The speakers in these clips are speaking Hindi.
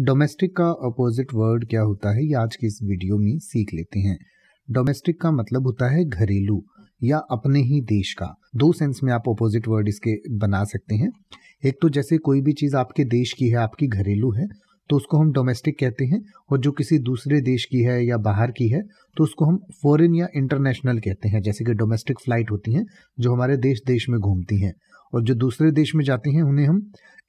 डोमेस्टिक का अपोजिट वर्ड क्या होता है ये आज की इस वीडियो में सीख लेते हैं डोमेस्टिक का मतलब होता है घरेलू या अपने ही देश का दो सेंस में आप अपोजिट वर्ड इसके बना सकते हैं एक तो जैसे कोई भी चीज़ आपके देश की है आपकी घरेलू है तो उसको हम डोमेस्टिक कहते हैं और जो किसी दूसरे देश की है या बाहर की है तो उसको हम फॉरेन या इंटरनेशनल कहते हैं जैसे कि डोमेस्टिक फ्लाइट होती हैं जो हमारे देश देश में घूमती हैं और जो दूसरे देश में जाती हैं उन्हें हम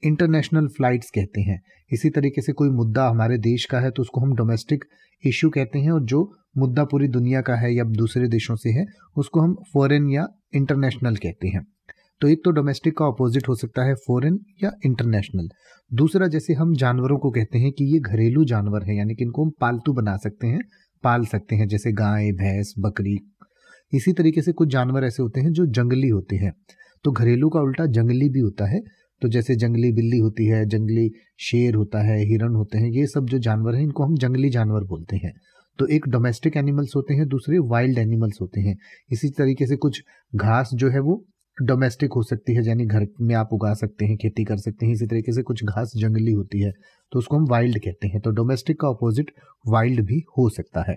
इंटरनेशनल फ्लाइट्स कहते हैं इसी तरीके से कोई मुद्दा हमारे देश का है तो उसको हम डोमेस्टिक इश्यू कहते हैं और जो मुद्दा पूरी दुनिया का है या दूसरे देशों से है उसको हम फॉरेन या इंटरनेशनल कहते हैं तो एक तो डोमेस्टिक का ऑपोजिट हो सकता है फॉरेन या इंटरनेशनल दूसरा जैसे हम जानवरों को कहते हैं कि ये घरेलू जानवर है यानी कि इनको हम पालतू बना सकते हैं पाल सकते हैं जैसे गाय भैंस बकरी इसी तरीके से कुछ जानवर ऐसे होते हैं जो जंगली होते हैं तो घरेलू का उल्टा जंगली भी होता है तो जैसे जंगली बिल्ली होती है जंगली शेर होता है हिरण होते हैं ये सब जो जानवर हैं इनको हम जंगली जानवर बोलते हैं तो एक डोमेस्टिक एनिमल्स होते हैं दूसरे वाइल्ड एनिमल्स होते हैं इसी तरीके से कुछ घास जो है वो डोमेस्टिक हो सकती है यानी घर में आप उगा सकते हैं खेती कर सकते हैं इसी तरीके से कुछ घास जंगली होती है तो उसको हम वाइल्ड कहते हैं तो डोमेस्टिक का अपोजिट वाइल्ड भी हो सकता है